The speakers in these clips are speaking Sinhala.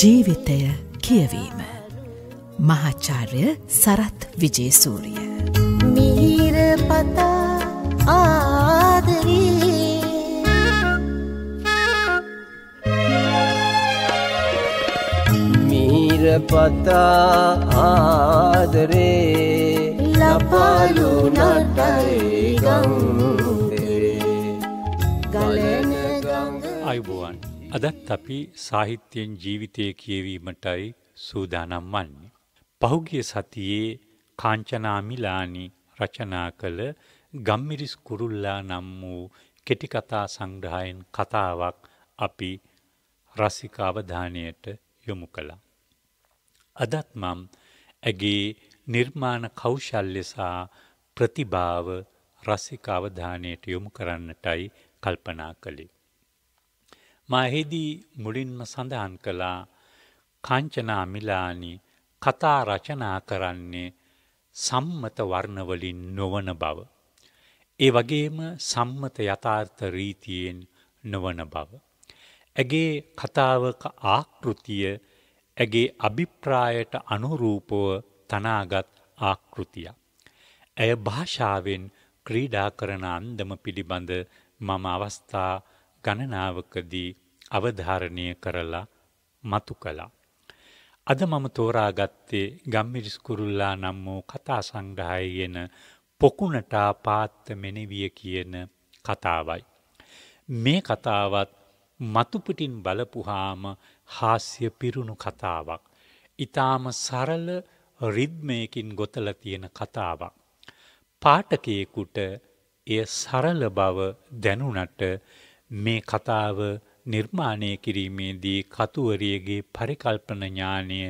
ජීවිතය කියවීම මහච්චාර්ය සරත් විජේසූරිය මීර පතා ආදරී පතා ආදරේ ලපලු නටයි ගං අයුබුවන් අදත් අපි සාහිත්‍යයෙන් ජීවිතය කියවීමටයි සූදානම් වන්නේ. පහුගිය සතියේ කාංචනාමිලානි රචනා කළ ගම්මිරිස් කුරුල්ලා නම් වූ කෙටිකතා සංග්‍රහයෙන් කතාවක් අපි රසිකාවධානයට යොමු කළා. අදත් මම් ඇගේ නිර්මාණ කෞශල්‍ය සහ ප්‍රතිභාව රසිකාවධානයට යොමු කරන්නටයි කල්පනා කළේ. මහෙදී මුලින්ම සඳහන් කළා කංචනා මිලානි කතා රචනා කරන්නේ සම්මත වර්ණවලින් නොවන බව. ඒ වගේම සම්මත යථාර්ථ රීතියෙන් නොවන බව. ඇගේ කතාවක ආකෘතිය ඇගේ අභිප්‍රායට අනුරූපව තනාගත් ආකෘතිය. ඇය භාෂාවෙන් ක්‍රීඩා කරන අන්දම පිළිබඳ මම අවස්ථා ගණනාවකදී අවධාරණය කරලා මතු කළා. අද මම තෝරාගත්තේ ගම්මිරිස් කුරුල්ලා නම් වූ කතා සංග්‍රහයගෙන පොකුණටා පාත්ත මෙනෙවිය කියන කතාවයි. මේ කතාවත් මතුපිටින් බලපුහාම හාස්‍ය පිරුණු කතාවක්. ඊටාම සරල රිද්මයකින් ගොතලා තියෙන කතාවක්. පාඨකයෙකුට එය සරල බව දැනුණට මේ කතාව නිර්මාණය කිරීමේදී කතුවරියගේ පරිකල්පන ඥානය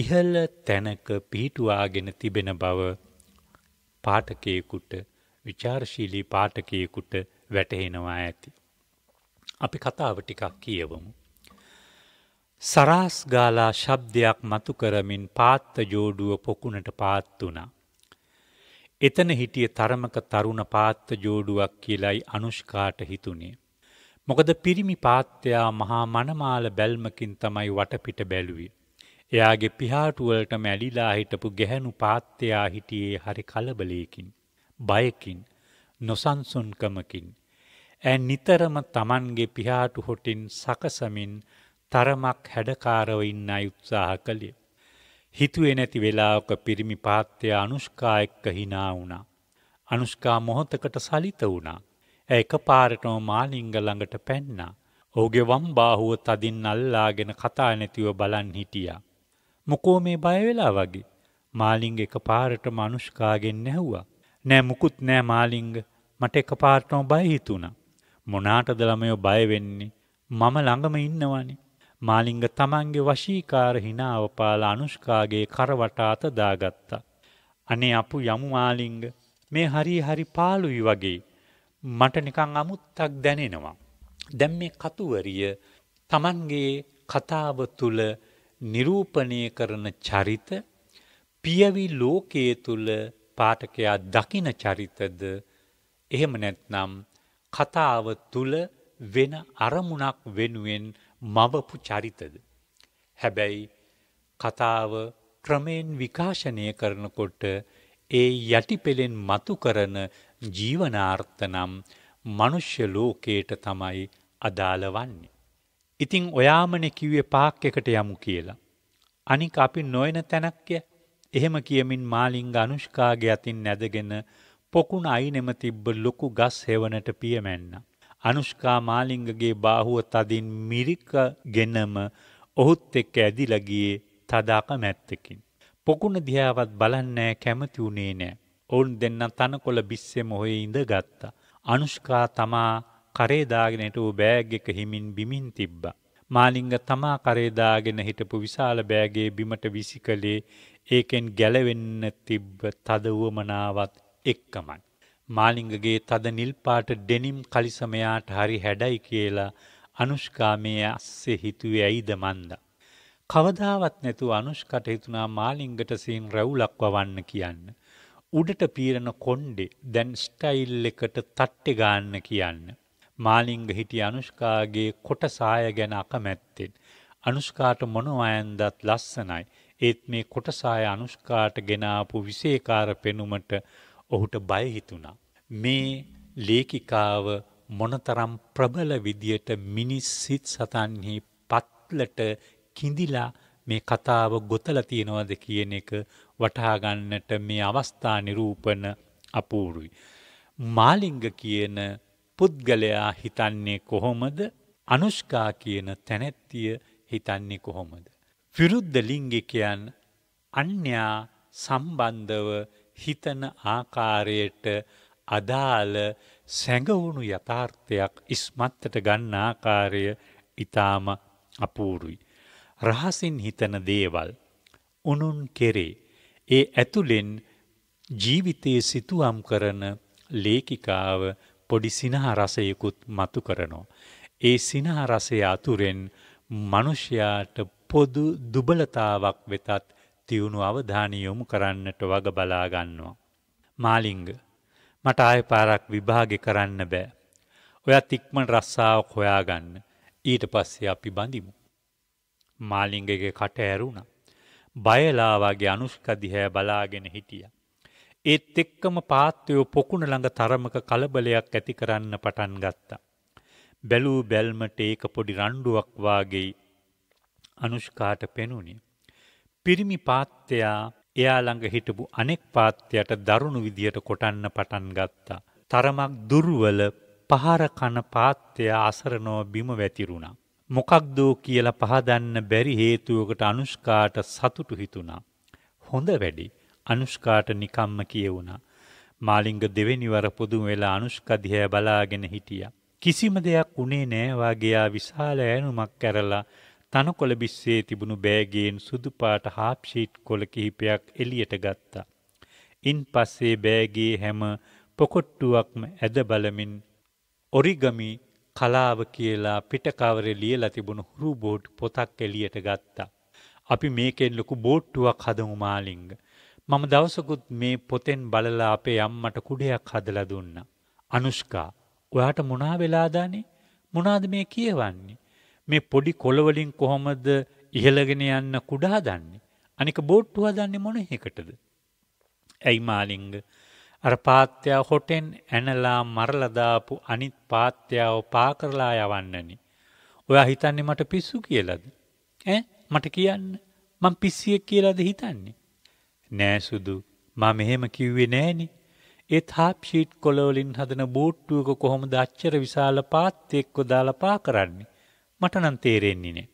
ඉහළ තැනක පිහිටුවාගෙන තිබෙන බව පාඨකයෙකුට විචාරශීලී පාඨකයෙකුට වැටහෙනවා ඇති. අපි කතාව ටිකක් කියවමු. සරාස් ගාලා ශබ්දයක් මතු කරමින් පාත්ත ජෝඩුව පොකුණට පාත් වුණා. එතන හිටිය තරමක තරුණ පාත්ත ජෝඩුවක් කියලයි අනුෂ්කාට හිතුනේ. මොකද පිරිමි පාත්තයා මහා මනමාල බැල්මකින් තමයි වටපිට බැලුවේ. එයාගේ පිහාටුවලට මැලිලා හිටපු ගැහැනු පාත්තයා හිටියේ හරි කලබලයකින්. බයකින් නොසන්සුන්කමකින්. ඇ නිතරම තමන්ගේ පිහාටු හොටින් සකසමින් තරමක් හැඩකාරව ඉන්න යුත්සාහ කළේ. හිතුවේ නැති වෙලාවක පිරිමි පාත්තය අනුෂ්කා එක්ක හිනා වුණා. අනුෂ්කා මොහොතකට සලිත වුණා. එක පාරටම මාලිංග ළඟට පැන්නා. ඔහුගේ වම් බාහුව තදින් අල්ලාගෙන කතා නැතිව බලන් හිටියා. මොකෝ මේ බයවෙලා වගේ. මාලිංග එක පාරට මනුෂ්කාගෙන් නැහුවා. නෑ මුකුත් නෑ මාලිංග මට එක පාරටම බයහිතුුණ. මොනාටද ළමයෝ බයවෙන්නේ මම ළඟම ඉන්නවනි. මාලිංග තමන්ගේ වශීකාර හිනාවපාල අනුෂ්කාගේ කරවටා අත දාගත්තා. අනේ අපු යමු මාලිංග මේ හරි හරි පාලුයි වගේ මට නිකං අමුත්තක් දැනෙනවා. දැම් මේ කතුවරිය තමන්ගේ කතාව තුළ නිරූපණය කරන චරිත පියවි ලෝකයේ තුළ පාටකයා දකින චරිතද එහෙම නැත්නම් කතාව තුළ වෙන අරමුණක් වෙනුවෙන් මවපු චරිතද. හැබැයි කතාව ක්‍රමයෙන් විකාශනය කරනකොට ඒ යටිපෙළෙන් මතු කරන ජීවනාර්ථ නම් මනුෂ්‍ය ලෝකයට තමයි අදාළ වන්නේ. ඉතින් ඔයාමන කිව්වේ පාක් එකට යමු කියලා. අනික අපි නොයන තැනක්ය එහෙම කියමින් මාලිංග අනුෂ්කාගේ අතින් නැදගෙන පොකුණ අයිනෙම තිබ්බ ලොකු ගස් හෙවනට පියමැන්න. අනුෂ්කා මාලිංගගේ බාහුව තදින් මිරික ගෙනම ඔහුත් එක්ක ඇදිලගියේ තදාක මැත්තකින්. පොකුණ දිහාවත් බලන්නෑ කැමති වුණේ නෑ. ඔවුන් දෙන්න තනකොළ බිස්සෙ මොහේ ඉඳ ගත්තා. අනුෂ්කා තමා කරේදාගෙනට වූ බෑග් එක හිමින් බිමින් තිබ්බා. මාලිංග තමා කරේදාගෙන හිටපු විශාල බෑගේ බිමට විසි කළේ ඒකෙන් ගැලවෙන්න තිබ්බ තදවුවමනාවත් එක්කමන්. මාලිංගගේ තද නිල්පාට ඩෙනිම් කලිසමයාට හරි හැඩයි කියලා අනුෂ්කාමය අස්සේ හිතුවේ ඇයිද මන්ද. කවදාවත් නැතු අනුෂ්කට හිතුනා මාලිංගට සීන් රැවුලක් වවන්න කියන්න. උඩට පීරණ කොණ්ඩෙ දැන් ස්ටයිල් එකට තට්ටෙ ගාන්න කියන්න. මාලිංග හිටිය අනුෂ්කාගේ කොට සාය ගැන අකමැත්තෙන්. අනුෂ්කාට මොන අයන්දත් ලස්සනයි. ඒත් මේ කොටසාය අනුෂ්කාට ගෙනාපු විසේකාර පෙනුමට ඔහුට බයහිතුනා. මේ ලේකිකාව මොනතරම් ප්‍රබල විදියට මිනිස් සිත් සතන්හි පත්ලට කිඳිලා මේ කතාව ගොතල තියෙනවද කියන එක වටහාගන්නට මේ අවස්ථා නිරූපන අපූරුයි. මාලිංග කියන පුද්ගලයා හිතන්නේ කොහොමද අනුෂ්කා කියන තැනැත්තිය හිතන්නේ කොහොමද. විරුද්ධ ලිංගිකයන් අන්‍යා සම්බන්ධව හිතන ආකාරයට අදාළ සැඟවුණු යථාර්ථයක් ඉස්මත්තට ගන්න ආකාරය ඊටාම අපූරුයි. රහසින් හිතන දේවල් උනුන් කෙරේ ඒ ඇතුළෙන් ජීවිතයේ සිතුවම් කරන ලේඛිකාව පොඩි සිනහ රසයකුත් මතු කරනවා. ඒ සිනහ රසය අතුරෙන් මිනිසයාට පොදු දුබලතාවක් වෙතත් තියුණු අවධානය යොමු කරන්නට වග බලා ගන්නවා. මාලිංග මට ආය පාරක් විභාගෙ කරන්න බෑ. ඔයත් ඉක්මන් රස්සාවක් හොයාගන්න. ඊට පස්සේ අපි බඳිමු. මාලිංගගේ කට ඇරුණා. බයලා වගේ අනුෂ්ක දිහැ බලාගෙන හිටියා. ඒත් එක්කම පාත්වයෝ පොකුණ ළඟ තරමක කලබලයක් ඇති කරන්න පටන් ගත්තා. බැලූ බැල්මට ඒක පොඩි රණ්ඩුවක් වාගේ අනුෂ්කාට පෙනුණි. පිරිමි පාත්තයා එයා ළඟ හිටපු අනෙක් පාත්තයට දරුණු විදියට කොටන්න පටන් ගත්තා. තරමක් දුර්වල පහර කන පාත්තයා අසරනව බිම වැතිරුණා. මොකක්දෝ කියලා පහදන්න බැරි හේතුවකට අනුෂ්කාට සතුටු හිතුණා. හොඳ වැඩි අනුෂ්කාට නිකම්ම කියවුණා. මාලිංග දෙවෙනිවර පුදුම වෙලා අනුෂ්කදිහය බලාගෙන හිටිය. කිසිම දෙයක් උනේ නෑවාගේයා විශාල ඇනුමක් කැරලා තනකොළ බිස්සේ තිබුණු බෑගයෙන් සුදුපාට හාප්ෂීට් කොළ කිහිපයක් එලියට ගත්තා. ඉන් පස්සේ බෑගේ හැම පොකොට්ටුවක්ම ඇද බලමින් ඔරිගමි කලාව කියලා පිටකවර ලියලා තිබුණු හුරු බෝට් පොතක් එළියට ගත්තා. අපි මේකෙන් ලොකු බෝට්ටුවක් හදමු මාලිංග. මම දවසකුත් මේ පොතෙන් බලලා අපේ අම්මට කුඩයක් හදලා දුන්න. අනුෂ්කා, ඔයාට මොනා වෙලාදානේ? මොනාද මේ කියවන්නේ? මේ පොඩි කොළවලින් කොහොමද ඉහළගෙන යන්න කුඩා දන්නේ? අනික බෝට්ටු හදන්නේ මොන එකටද? ඇයි මාලිංග? අර පාත්‍යාව හොටෙන් ඇනලා මරලදාපු අනිත් පාත්‍යාව පා කරලා යවන්නනි. ඔයා හිතන්නේ මට පිස්සු කියලද. ඇ මට කියන්න මං පිස්සියෙක් කියලාද හිතන්නේ. නෑසුදු මා මෙහෙම කිව්වේ නෑනි. ඒ තාප්ෂීට් කොලෝලින් හදන බූට්ටුවක කොහොම දච්චර විශාල පාත් එක්කො දාලපා කරන්නේ. මට නම් තේරෙන්නේ නෑ.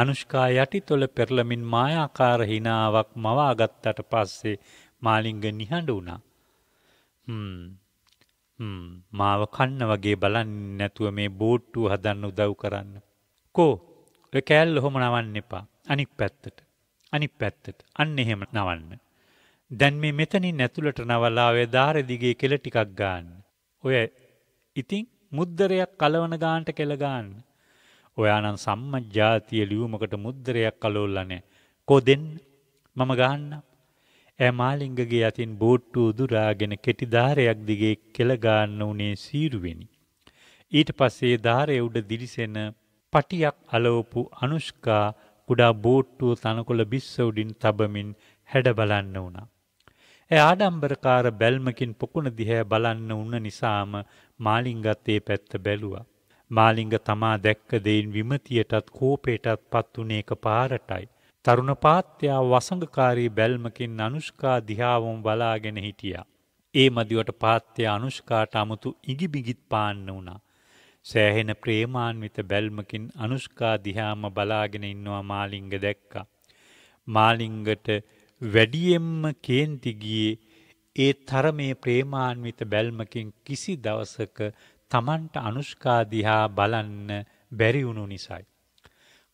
අනුෂ්කා යටි තොල පෙරලමින් මායාකාර හිනාවක් මවාගත්තට පස්සේ මාලිංග නිහඬ වුණා. මාව කන්න වගේ බලන්නේ නැතුව මේ බෝට්ටුව හදන්න උදව් කරන්න. කෝ ඔය කෑල්ල හොම නවන්න එපා. අනික් පැත්තට. අනික් පැත්තට. අන්න එහෙම නවන්න. දැන් මේ මෙතනින් ඇතුළට නවලා ඔය ධාර දිගේ කෙල ටිකක් ගන්න. ඔය ඉතින් මුද්දරයක් කලවන ගාන්ට කෙල ගන්න. ඔයානම් සම්මජ්ජාතිය ලියුමකට මුද්දරයක් කලෝල්ලා නැහැ. කෝ දෙන්න? මම ගහන්නම්. ඇමාලිංගගේ අතින් බෝට්ටු උදුරාගෙන කෙටි ධාරයක් දිගේ කෙළගාන්න උනේ සීරුවෙනි. ඊට පස්සේ ධාරය උඩ දිලිසෙන පටියක් අලවපු අනුෂ්කා කුඩා බෝට්ටුව තනකොළ බිස්ස උඩින් තබමින් හැඩ බලන්න වුණා. ඇ ආඩම්බරකාර බැල්මකින් පොකුණ දිහැ බලන්න උන්න නිසාම මාලිංගත් ඒ පැත්ත බැලුවා. මාලිංග තමා දැක්ක දෙයින් විමතියටත් කෝපයටත් පත් වුණේක පාරටයි. තරුණ පාත්‍යයා වසඟකාරී බැල්මකින් අනුෂ්කා දිහාවම බලාගෙන හිටියා. ඒ මදිවට පාත්‍ය අනුෂ්කාට අමුතු ඉගිබිගිත් පාන්න වුණා. සෑහෙන ප්‍රේමාන්විත බැල්මකින් අනුෂ්කා දිහාම බලාගෙන ඉන්නවා මාලිංග දැක්කා. මාලිංගට වැඩියෙන්ම කේන්තිගියේ ඒ තරමේ ප්‍රේමාන්විත බැල්මකින් කිසි දවසක තමන්ට අනුෂ්කාදිහා බලන්න බැරිවුණු නිසයි.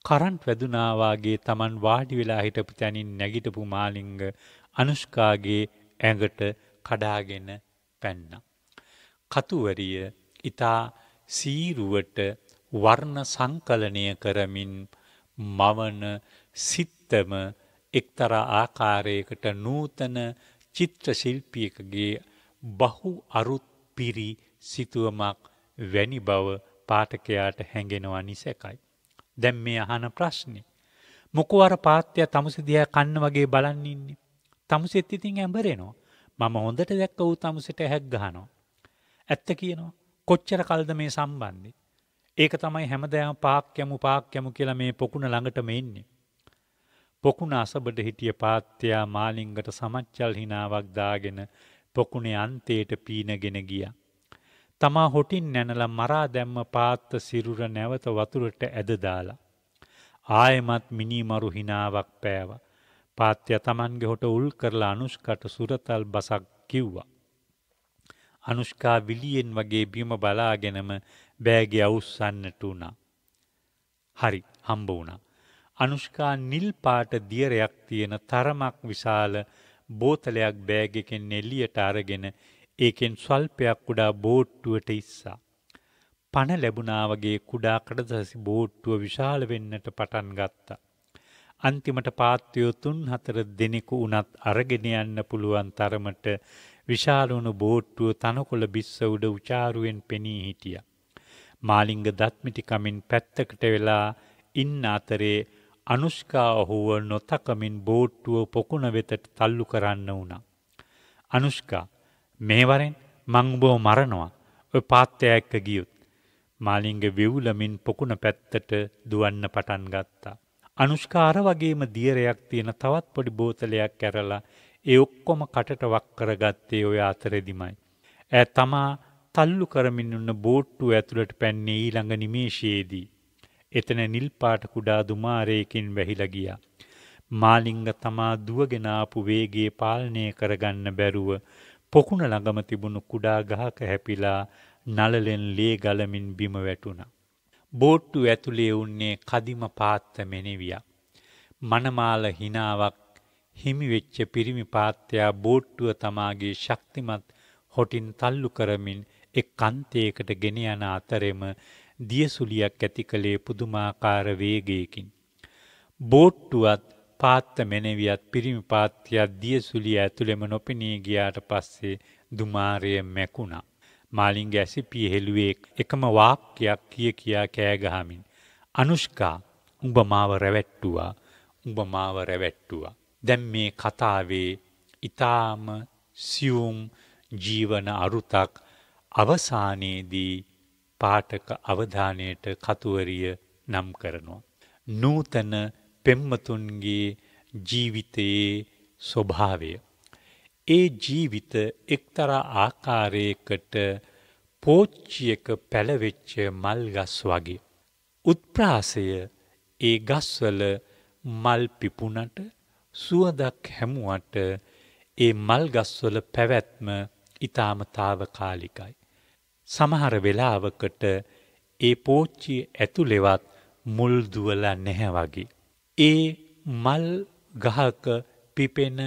කරන්ට් වැදුනා වාගේ Taman වාඩි වෙලා හිටපු තැනින් නැගිටපු මාලිංග අනුෂ්කාගේ ඇඟට කඩාගෙන පැන්නා. කතුවරිය ඊතා සීරුවට වර්ණ සංකලනය කරමින් මවන සිත්තම එක්තරා ආකාරයකට නූතන චිත්‍ර ශිල්පියකගේ බහු අරුත් පිරි සිතුවමක් වැනි බව පාඨකයාට හැඟෙනවා නිසැකයි. දැම් මේ අහන ප්‍රශ්නය. මොකුවර පාත්‍යය තමුසි දිය කන්න වගේ බලන්න ඉන්නේ. තමුසෙත් ඉතින් ඇඹරෙනවා. මම හොඳට දැක්ක වූ තමුසට හැක් ගහනෝ. ඇත්ත කියනවා කොච්චර කල්ද මේ සම්බන්ධි. ඒක තමයි හැමදෑම පාක්‍යමු පාක්‍යමු කියලා මේ පොකුණ ළඟට මෙන්නේ. පොකුණ අසබට හිටිය පාත්‍යයා මාලිංගට සමච්චල් හිනාවක් දාගෙන පොකුණේ අන්තයට පීනගෙන ගියා. තමා හොටින් නැනල මරා දැම්ම පාත්ත සිරුර නැවත වතුරට ඇදදාලා. ආයමත් මිනිමරු හිනාවක් පෑව. පාත්‍ය තමන්ගේ හොට උල් කරලා අනුෂ්කට සුරතල් බසක් කිව්වා. අනුෂ්කා විලියෙන් වගේ බිම බලාගෙනම බෑගෙ අවුස්සන්නට වුණා. හරි හම්බ වුණා. අනුෂ්කා නිල් පාට දියරයක් තියෙන තරමක් විශාල බෝතලයක් බෑගකෙන් එල්ලියට අරගෙන ඒකෙන් ස්වල්පයක් කුඩා බෝට්ටුවට ඉස්සා. පණ ලැබුණා වගේ කුඩා කඩදාසි බෝට්ටුව විශාල වෙන්නට පටන් ගත්තා. අන්තිමට පාත්වයෝ තුන් හතර දෙනෙකු වුණත් අරගෙන යන්න පුළුවන් තරමට විශාල වුණු බෝට්ටුව තනකොළ බිස්ස උඩ උචාරුවෙන් පෙනී හිටියා. මාලිංග දත්මිටිකමින් පැත්තකට වෙලා ඉන්න අතරේ අනුෂ්කා ඔහුව නොතකමින් බෝට්ටුව පොකුණ වෙතට තල්ලු කරන්න වුණා. අනුෂ්කා මේවරෙන් මංබෝ මරනවා ඔය පාත්තයැක්ක ගියුත්. මාලිංග වෙව්ලමින් පොකුණ පැත්තට දුවන්න පටන් ගත්තා. අනුෂ්කාර වගේම දියරයක් තියෙන තවත් පොඩි බෝතලයක් කැරලා ඒ ඔක්කොම කටට වක් කරගත්තේ ඔය අතරෙදිමයි. ඇ තමා තල්ලු කරමින් උන්න බෝට්ටු ඇතුළට පැන්නේ ඊළඟ නිමේශයේදී. එතන නිල් පාට කුඩා දුමාරයකින් වැහිලා ගියා. මාලිංග තමා දුවගෙන ආපු වේගයේ පාලනය කරගන්න බැරුව පොකුණ ළඟම තිබුණු කුඩා ගහක හැපිලා නලලෙන් ලේ ගලමින් බිම වැටුණා. බෝට්ටු ඇතුලේ උන්නේ කදිම පාත්ත මෙනෙවිය. මනමාල හිනාවක් හිමිවෙච්ච පිරිමි පාත්තයා බෝට්ටුව තමාගේ ශක්තිමත් හොටින් තල්ලු කරමින් එක් කන්තයකට ගෙන යන අතරෙම දියසුලියක් ඇති කළේ පුදුමාකාර වේගයකින්. බෝට්ටුවත් පාත්ත මෙනෙවියත් පිරිමි පාත්තියක් දියසුලිය ඇතුළෙම නොපෙනී ගියාට පස්සේ දුමාරය මැකුණා. මාලිංග ඇසි පියහෙළුවෙක් එකම වාක්‍යයක් කිය කියා කෑගහමින්. අනුෂ්කා උඹ මාව රැවැට්ටුවා උඹ මාව රැවැට්ටුවා. දැම් මේ කතාවේ ඉතාම සියුම් ජීවන අරුතක් අවසානයේදී පාටක අවධානයට කතුවරිය නම් කරනවා. නූතන පෙම්මතුන්ගේ ජීවිතයේ ස්වභාවය. ඒ ජීවිත එක්තරා ආකාරයකට පෝච්චියක පැලවෙච්ච මල් ගස් වගේ. උත්ප්‍රාසය ඒ ගස්වල මල් පිපුණට සුවදක් හැමුවට ඒ මල් ගස්වල පැවැත්ම ඊටාම తాවකාලිකයි. සමහර වෙලාවකට ඒ පෝච්චිය ඇතුලෙවත් මුල් දුවලා නැහැ වගේ. ඒ මල් ගහක පිපෙන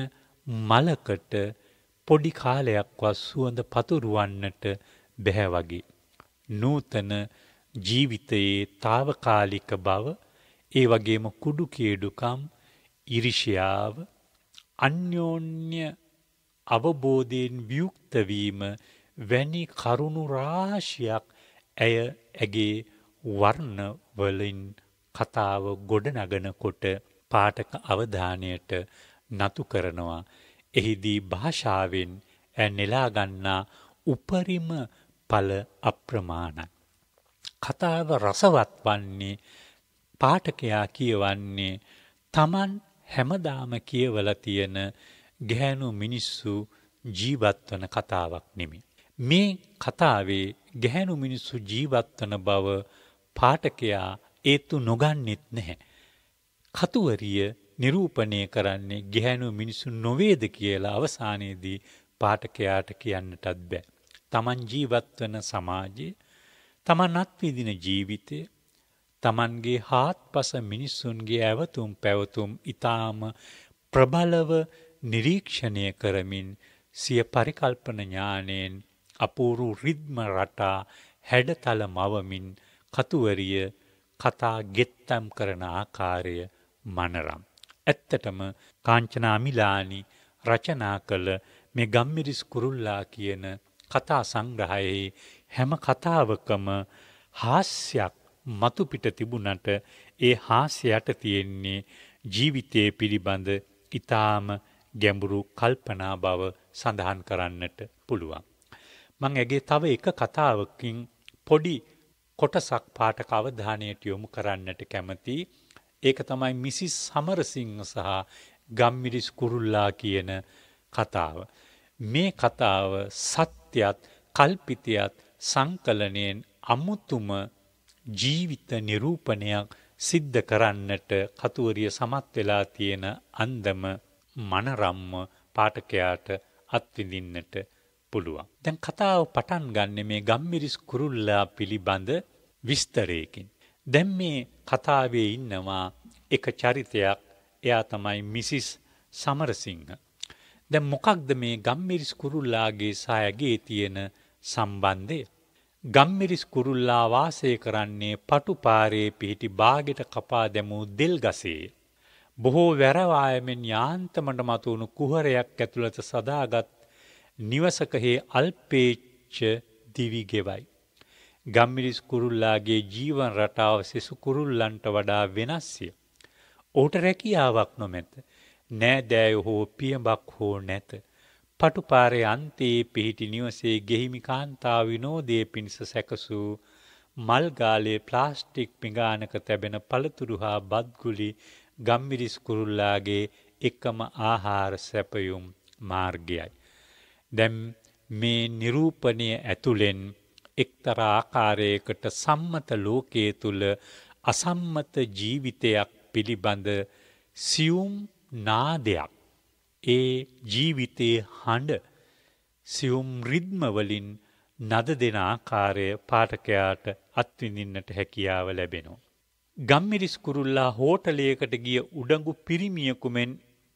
මලකට පොඩි කාලයක්වත් සුවඳ පතුරුවන්නට බැහැ වගේ. නූතන ජීවිතයේ తాවකාලික බව ඒ වගේම කුඩු කේඩුකම් ඉරිෂියාව අන්‍යෝන්‍ය අවබෝධයෙන් ව්‍යුක්ත වීම වැනි කරුණු රාශියක් ඇය ඇගේ වර්ණවලින් කතාව ගොඩනගනකොට පාඨක අවධානයට නතු කරනවා. එහිදී භාෂාවෙන් ඇනෙලා ගන්නා උපරිම ඵල අප්‍රමාණයි. කතාව රසවත් වන්නේ පාඨකයා කියවන්නේ Taman හැමදාම කියවලා තියෙන ගැහැණු මිනිස්සු ජීවත්වන කතාවක් නෙමෙයි. මේ කතාවේ ගැහැණු මිනිස්සු ජීවත්වන බව පාඨකයා ඒත්තු නොගන්නෙත් නැහැ. කතුවරිය නිරූපණය කරන්නේ ගැහැණු මිනිසු නොවේද කියලා අවසානයේදී පාඨකයාට කියන්නටත් බෑ. Taman ජීවත් වන සමාජය, Taman අත්විඳින ජීවිතය, Tamanගේ හාත්පස මිනිසුන්ගේ ඇවතුම් පැවතුම් ඊටාම ප්‍රබලව නිරීක්ෂණය කරමින් සිය පරිකල්පන ඥාණයෙන් අපූරු රිද්ම රටා හැඩතල මවමින් කතුවරිය කතා ගෙත්තම් කරන ආකාරය මනරම්. ඇත්තටම කාංචනාමිලානි රචනා කළ මේ ගම්මිරිස් කුරුල්ලා කියන කතා සංග්‍රහයේ හැම කතාවකම හාස්‍යයක් මතුපිට තිබුණට ඒ හාස්‍යයට තියෙන්නේ ජීවිතයේ පිළිබඳ ඉතාම ගැඹුරු කල්පනා බව සඳහන් කරන්නට පුළුවන්. මං ඇගේ තව එක කතාවකින් පොඩි කොටසක් පාඨක අවධානයට යොමු කරන්නට කැමති. ඒක තමයි මිසි සමරසිංහ සහ ගම්මිරිස් කුරුල්ලා කියන කතාව. මේ කතාව සත්‍යයත් කල්පිතයත් සංකලනයෙන් අමුතුම ජීවිත නිරූපණයක් සිද්ධ කරන්නට කතුවරිය සමත් වෙලා තියෙන අන්දම මනරම්ම පාඨකයාට අත්විඳින්නට පුළුවන්. දැන් කතාව පටන් ගන්න මේ ගම්මිරිස් කුරුල්ලා පිළිබඳ විස්තරයකින්. දැන් මේ කතාවේ ඉන්නවා එක චරිතයක් එයා තමයි මිසිස් සමරසිංහ. දැන් මොකක්ද මේ ගම්මිරිස් කුරුල්ලාගේ සයගේ තියෙන සම්බන්ධය? ගම්මිරිස් කුරුල්ලා වාසය කරන්නේ පටුපාරේ පිහිටි බාගෙට කපා දැමූ දෙල් ගසේ. බොහෝ වැරවායමෙන් යාන්තමට මතුවුණු කුහරයක් ඇතුළත සදාගත් නිවසකහේ අල්පේච්ච දිවිගෙවයි. ගම්මිරිස් කුරුල්ලාගේ ජීවන් රටාව සෙසු කුරුල්ලන්ට වඩා වෙනස්ය. ඕට රැකියාවක් නොමැත. නෑදෑය හෝ පියඹක් හෝ නැත. පටුපාරය අන්තයේ පිහිටි නිවසේ ගෙහිමි කාන්තාව විනෝදය පිණිස සැකසූ මල්ගාලයේ ප්ලාස්ටික් පිඟානක තැබෙන පළතුරු හා බද්ගුලි ගම්මිරිස් කුරුල්ලාගේ එකම ආහාර සැපයුම් මාර්ගයයි. දැම් මේ නිරූපණය ඇතුළෙන් එක්තරාකාරයකට සම්මත ලෝකයේ තුළ අසම්මත ජීවිතයක් පිළිබඳ සියුම් නාදයක් ඒ ජීවිතයේ හඬ සියුම් රිද්මවලින් නද දෙන ආකාරය පාඨකයාට අත්විඳින්නට හැකියාව ලැබෙනවා. ගම්මිරිස් කුරුල්ලා හෝටලයකට ගිය උඩඟු පිරිමියෙකු මෙන්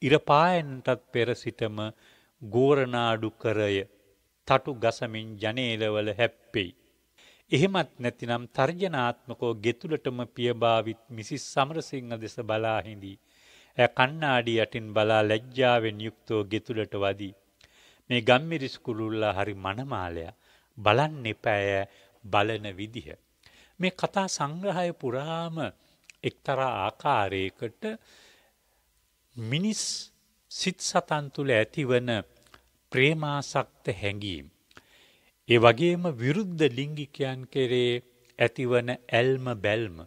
ඉරපායන්නටත් පෙර සිටම ගෝරනාඩු කරය තටු ගසමින් ජනේලවල හැප්පෙයි. එහෙමත් නැතිනම් තර්ජනාත්මකෝ ගෙතුලටම පියභාවිත් මිසිස් සමරසිංහ දෙස බලාහිදී. ඇ කන්නාඩි යටින් බලා ලැජ්ජාවෙන් යුක්තෝ ගෙතුලට වදී. මේ ගම්මිරිස්කුළුල්ලා හරි මනමාලයා බලන්න එපෑය බලන විදිහ. මේ කතා සංග්‍රහය පුරාම එක්තරා ආකාරයකට මිනිස් සිත් සතන් තුළ ඇතිවන ප්‍රේමාසක්ත හැඟීම්. ඒ වගේම විරුද්ධ ලිංගිකයන් කෙරේ ඇතිවන ඇල්ම බැල්ම.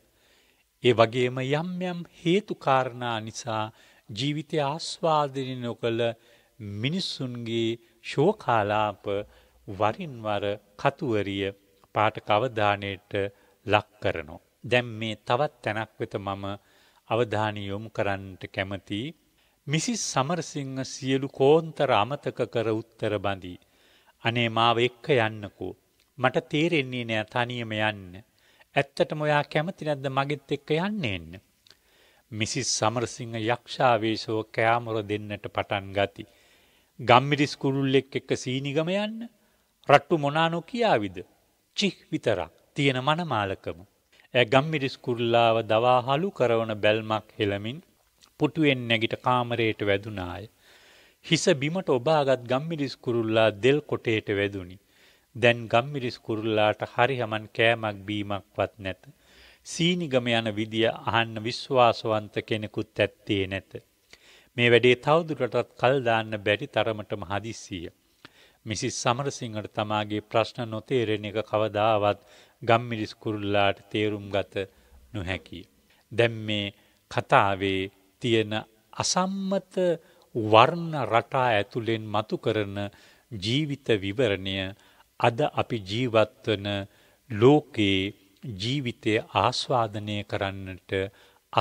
ඒ වගේම යම් යම් හේතුකාරණා නිසා ජීවිතය ආස්වාදිනි නොකළ මිනිස්සුන්ගේ ශෝකාලාප වරින්වර කතුවරිය පාට කවධානයට ලක් කරනෝ. දැම් මේ තවත් තැනක් වෙත මම අවධානයොම් කරන්නට කැමති මිසිස් සමරසිංහ සියලු කෝන්තර අමතක කර උත්තර බඳී. අනේ මාව එක්ක යන්නකෝ. මට තේරෙන්නේ නෑ තනියම යන්න. ඇත්තටම ඔයා කැමති නැද්ද මගෙත් එක්ක යන්න එන්න? මිසිස් සමරසිංහ යක්ෂාවේශව කෑමොර දෙන්නට පටන් ගති. ගම්මිරිස් කුරුල්ලෙක් එක්ක සීනිගම යන්න? රට්ටු මොනා නොකියාවිද? චිහ් විතරක් තියෙන මනමාලකම. ඇ ගම්මිරිස් කුරුල්ලාව දවා හලු කරවන බැල්මක් හෙලමින් පුටුවෙන් නැගිට කාමරයට වැදුනාය. හිස බිමට ඔබාගත් ගම්මිරිස් කුරුල්ලා දෙල් කොටේට වැදුනි. දැන් ගම්මිරිස් කුරුල්ලාට හරිහමන් කෑමක් බීමක්වත් නැත. සීනිගම යන විදිය අහන්න විශ්වාසවන්ත කෙනෙකුත් ඇත්තේ නැත. මේ වැඩේ තවදුරටත් කල් දාන්න බැරි තරමටම හදිස්සිය. මිසිස් සමරසිංහට තමාගේ ප්‍රශ්න නොතේරෙන එක කවදාවත් ගම්මිරිස් කුරුල්ලාට තේරුම් ගත නොහැකි. දැන් මේ කතාවේ තියෙන අසම්මත වර්ණ රටා ඇතුළෙන් මතු කරන ජීවිත විවරණය අද අපි ජීවත්වන ලෝකයේ ජීවිතය ආස්වාදනය කරන්නට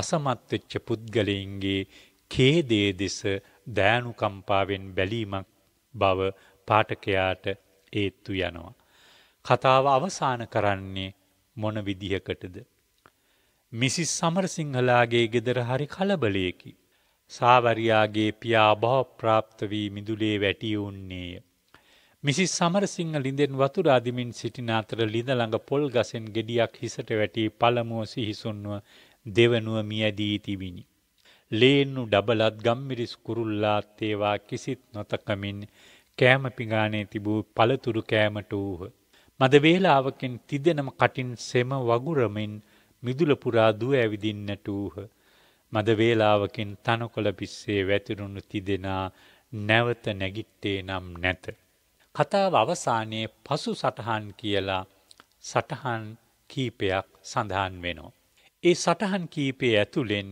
අසමත්වෙච්ච පුද්ගලයින්ගේ කේදේ දෙස දෑනුකම්පාවෙන් බැලීමක් බව පාටකයාට ඒත්තු යනවා. කතාව අවසාන කරන්නේ මොන විදිහකටද. මිසි සමරසිංහලාගේ ගෙදර හරි කලබලයකි. සාවරයාගේ පියා බහප්‍රාප්තවී මිදුලේ වැටිය උන්නේය. මිසි සමරසිංහ ලිඳෙන් වතුර අදිමින් සිටින අතර ලිඳළඟ පොල් ගසෙන් ගෙඩියක් හිසට වැටී පළමුුව සිහිසුන්ව දෙවනුව මියදී තිබිණි. ලේන්නු ඩබලත් ගම්මිරිස් කුරුල්ලාත් ඒවා කිසිත් නොතකමින් කෑම පිගානේ තිබූ පළතුරු කෑමට වූහ. මද වේලාවකින් තිදෙනම කටින් සෙම වගුරමින් මිදුල පුරා දුව ඇවිදින්නට වූහ. මද වේලාවකින් තනකොළ පිස්සේ වැතිරුණු තිදෙනා නැවත නැගිට්ටේ නම් නැත. කතාව අවසානයේ පසු සටහන් කියලා සටහන් කීපයක් සඳහන් වෙනවා. ඒ සටහන් කීපය ඇතුළෙන්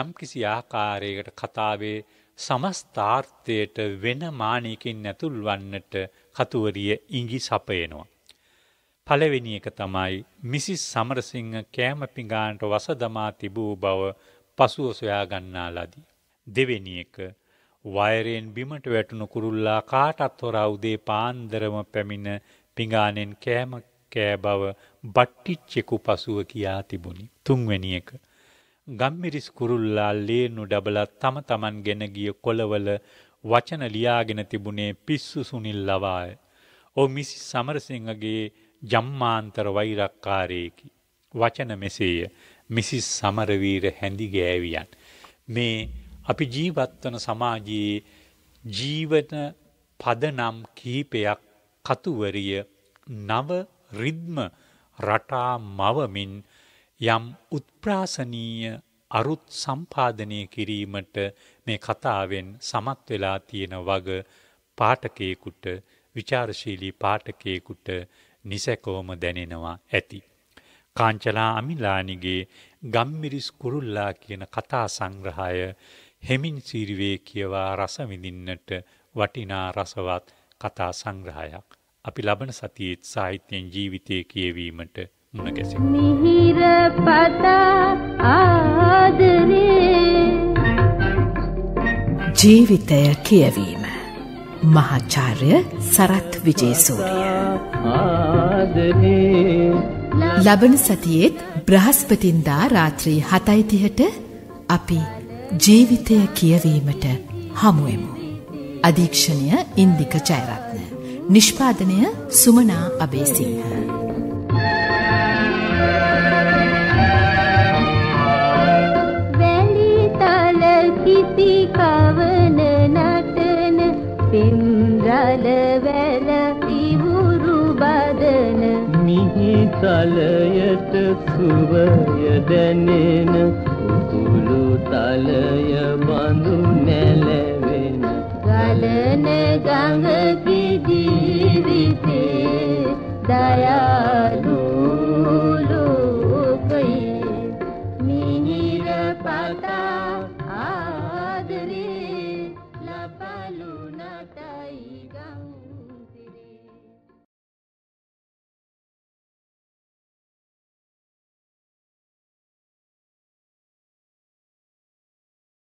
යම්කිසි ආකාරයකට කතාවේ සමස්ථාර්ථයට වෙන මානයකින් නැතුල්වන්නට කතුවරිය ඉඟි සපයනවා. පළවෙනි එක තමයි මිසි සමරසිංහ කෑම පිඟාන්ට වස දමා තිබූ බව පසුව සොයා ගන්නා ලදී. දෙවෙනි එක වයරයෙන් බිමට වැටුණු කුරුල්ලා කාටත් හොර උදේ පාන්දරම පැමිණ පිඟානෙන් කෑම කෑ බව බට්ටිච්චෙකු පසුව කියා තිබුණි. තුන්වැනි එක ගම්මිරිස් කුරුල්ලා ලේනු ඩබලා තම තමන් ගෙන ගිය කොළවල වචන ලියාගෙන තිබුණේ පිස්සු සුනිල් ලවාය. ඔ මිසි සමරසිංහගේ ජම්මාන්තර වෛරක්කාරයෙකි. වචන මෙසේය. මිසිස් සමරවීර හැඳි ගෑවියන්. මේ අපි ජීවත්වන සමාජයේ ජීවන පදනම් කිහිපයක් කතුවරිය නව රිද්ම රටා මවමින් යම් උත්ප්‍රාසනීය අරුත් සම්පාදනය කිරීමට මේ කතාවෙන් සමත් වෙලා තියෙන වග පාටකයෙකුට විචාරශීලී පාටකයෙකුට නිසැකෝම දැනෙනවා ඇති. කාංචලා අමිලානිගේ ගම්මිරිස් කුරුල්ලා කියන කතා සංග්‍රහය හෙමින් සීරිවේ කියවා රස විඳින්නට වටිනා රසවත් කතා සංග්‍රහයක්. අපි ලබන සතියේත් සාහිත්‍යයෙන් ජීවිතය කියවීමට මුණගැසෙ. මිහිර පතා ආදරේ ජීවිතය කියවීම මහාචාර්ය සරත් විජේසූරිය. ලබන සතියේත් බ්‍රහස්පතින්දා රාත්‍රී හතයිතිහට අපි ජීවිතය කියවීමට හමුවමු. අධීක්ෂණය ඉන්දික ජයරත්න. නිෂ්පාදනය සුමනා අබේසිංහ. किसी का තලයට සුවය දැනෙන කුකුළු තලය බඳු නැලවෙන ගලන ගඟ කිදිවිතේ දයාල